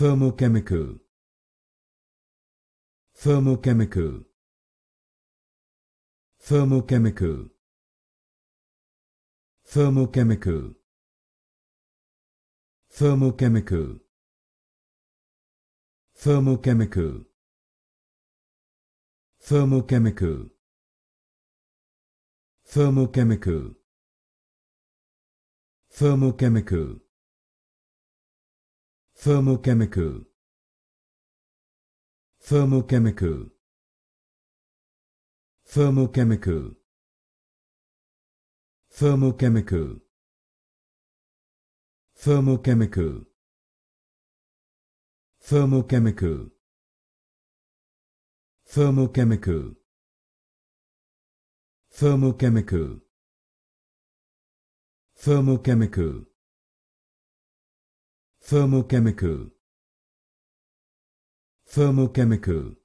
thermochemical thermochemical thermochemical thermochemical thermochemical thermochemical thermochemical thermochemical thermochemical thermochemical thermochemical thermochemical thermochemical thermochemical thermochemical thermochemical thermochemical thermochemical thermochemical thermochemical